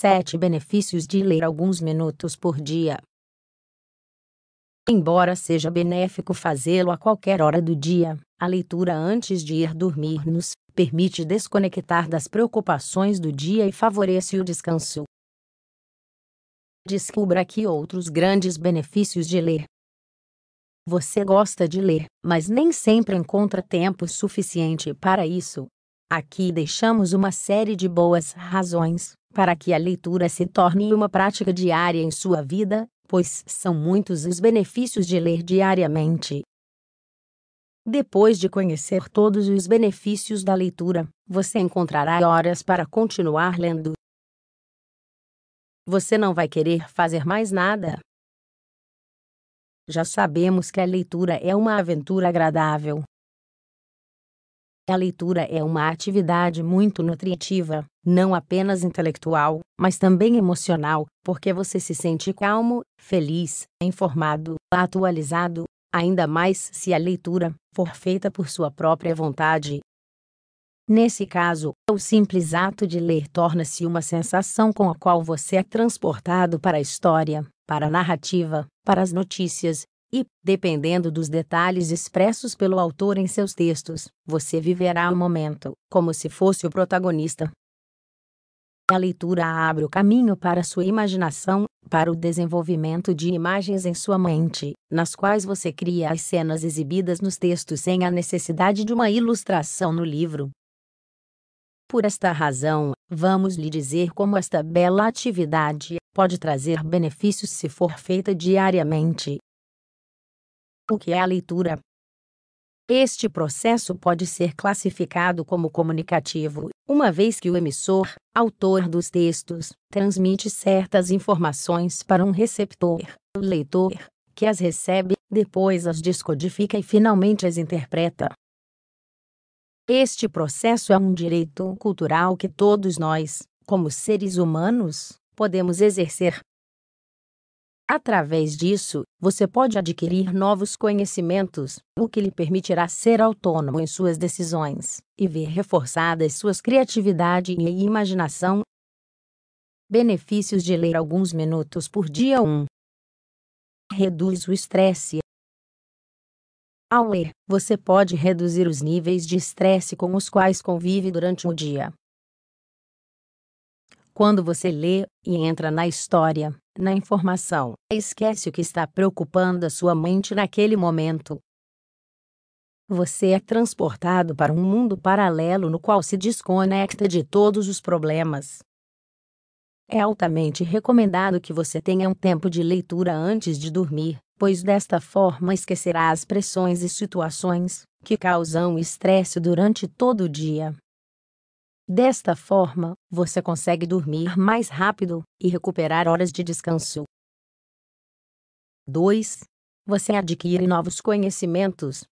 7 Benefícios de ler alguns minutos por dia. Embora seja benéfico fazê-lo a qualquer hora do dia, a leitura antes de ir dormir nos permite desconectar das preocupações do dia e favorece o descanso. Descubra aqui outros grandes benefícios de ler. Você gosta de ler, mas nem sempre encontra tempo suficiente para isso. Aqui deixamos uma série de boas razões para que a leitura se torne uma prática diária em sua vida, pois são muitos os benefícios de ler diariamente. Depois de conhecer todos os benefícios da leitura, você encontrará horas para continuar lendo. Você não vai querer fazer mais nada. Já sabemos que a leitura é uma aventura agradável, a leitura é uma atividade muito nutritiva, não apenas intelectual, mas também emocional, porque você se sente calmo, feliz, informado, atualizado, ainda mais se a leitura for feita por sua própria vontade. Nesse caso, o simples ato de ler torna-se uma sensação com a qual você é transportado para a história, para a narrativa, para as notícias, e, dependendo dos detalhes expressos pelo autor em seus textos, você viverá o momento, como se fosse o protagonista. A leitura abre o caminho para sua imaginação, para o desenvolvimento de imagens em sua mente, nas quais você cria as cenas exibidas nos textos sem a necessidade de uma ilustração no livro. Por esta razão, vamos lhe dizer como esta bela atividade pode trazer benefícios se for feita diariamente, o que é a leitura? Este processo pode ser classificado como comunicativo, uma vez que o emissor, autor dos textos, transmite certas informações para um receptor, o leitor, que as recebe, depois as descodifica e finalmente as interpreta. Este processo é um direito cultural que todos nós, como seres humanos, podemos exercer. Através disso, você pode adquirir novos conhecimentos, o que lhe permitirá ser autônomo em suas decisões e ver reforçadas suas criatividade e imaginação. Benefícios de ler alguns minutos por dia 1. Reduz o estresse. Ao ler, você pode reduzir os níveis de estresse com os quais convive durante o dia. Quando você lê e entra na história, na informação. Esquece o que está preocupando a sua mente naquele momento. Você é transportado para um mundo paralelo no qual se desconecta de todos os problemas. É altamente recomendado que você tenha um tempo de leitura antes de dormir, pois desta forma esquecerá as pressões e situações que causam estresse durante todo o dia. Desta forma, você consegue dormir mais rápido e recuperar horas de descanso. 2. Você adquire novos conhecimentos.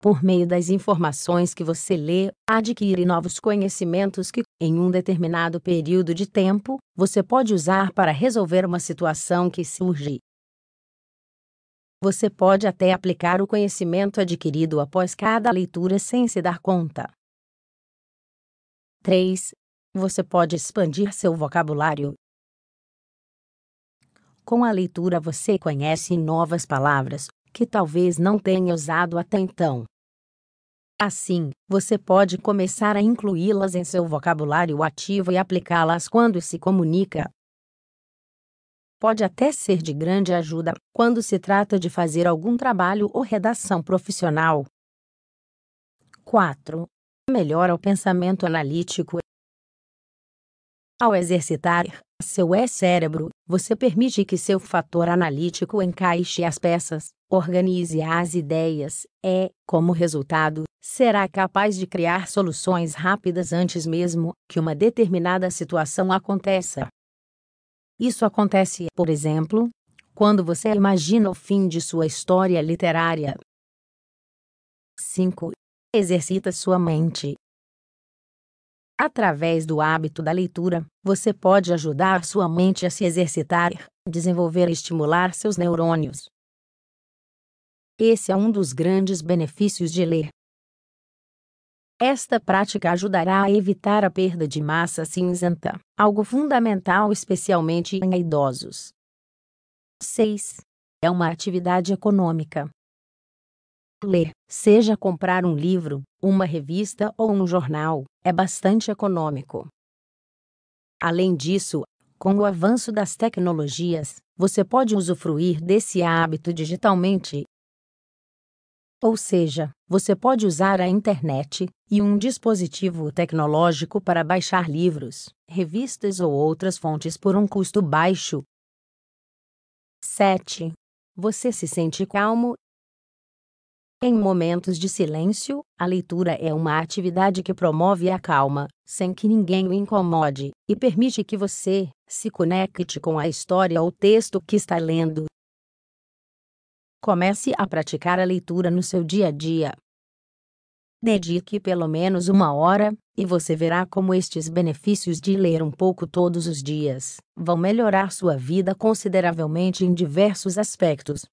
Por meio das informações que você lê, adquire novos conhecimentos que, em um determinado período de tempo, você pode usar para resolver uma situação que surge. Você pode até aplicar o conhecimento adquirido após cada leitura sem se dar conta. 3. Você pode expandir seu vocabulário. Com a leitura você conhece novas palavras que talvez não tenha usado até então. Assim, você pode começar a incluí-las em seu vocabulário ativo e aplicá-las quando se comunica. Pode até ser de grande ajuda quando se trata de fazer algum trabalho ou redação profissional. 4 melhora o pensamento analítico. Ao exercitar seu cérebro, você permite que seu fator analítico encaixe as peças, organize as ideias e, é, como resultado, será capaz de criar soluções rápidas antes mesmo que uma determinada situação aconteça. Isso acontece, por exemplo, quando você imagina o fim de sua história literária. 5. Exercita sua mente. Através do hábito da leitura, você pode ajudar sua mente a se exercitar, desenvolver e estimular seus neurônios. Esse é um dos grandes benefícios de ler. Esta prática ajudará a evitar a perda de massa cinzenta, algo fundamental especialmente em idosos. 6. É uma atividade econômica. Ler seja comprar um livro, uma revista ou um jornal, é bastante econômico. Além disso, com o avanço das tecnologias, você pode usufruir desse hábito digitalmente. Ou seja, você pode usar a internet e um dispositivo tecnológico para baixar livros, revistas ou outras fontes por um custo baixo. 7. Você se sente calmo em momentos de silêncio, a leitura é uma atividade que promove a calma, sem que ninguém o incomode, e permite que você se conecte com a história ou texto que está lendo. Comece a praticar a leitura no seu dia a dia. Dedique pelo menos uma hora, e você verá como estes benefícios de ler um pouco todos os dias vão melhorar sua vida consideravelmente em diversos aspectos.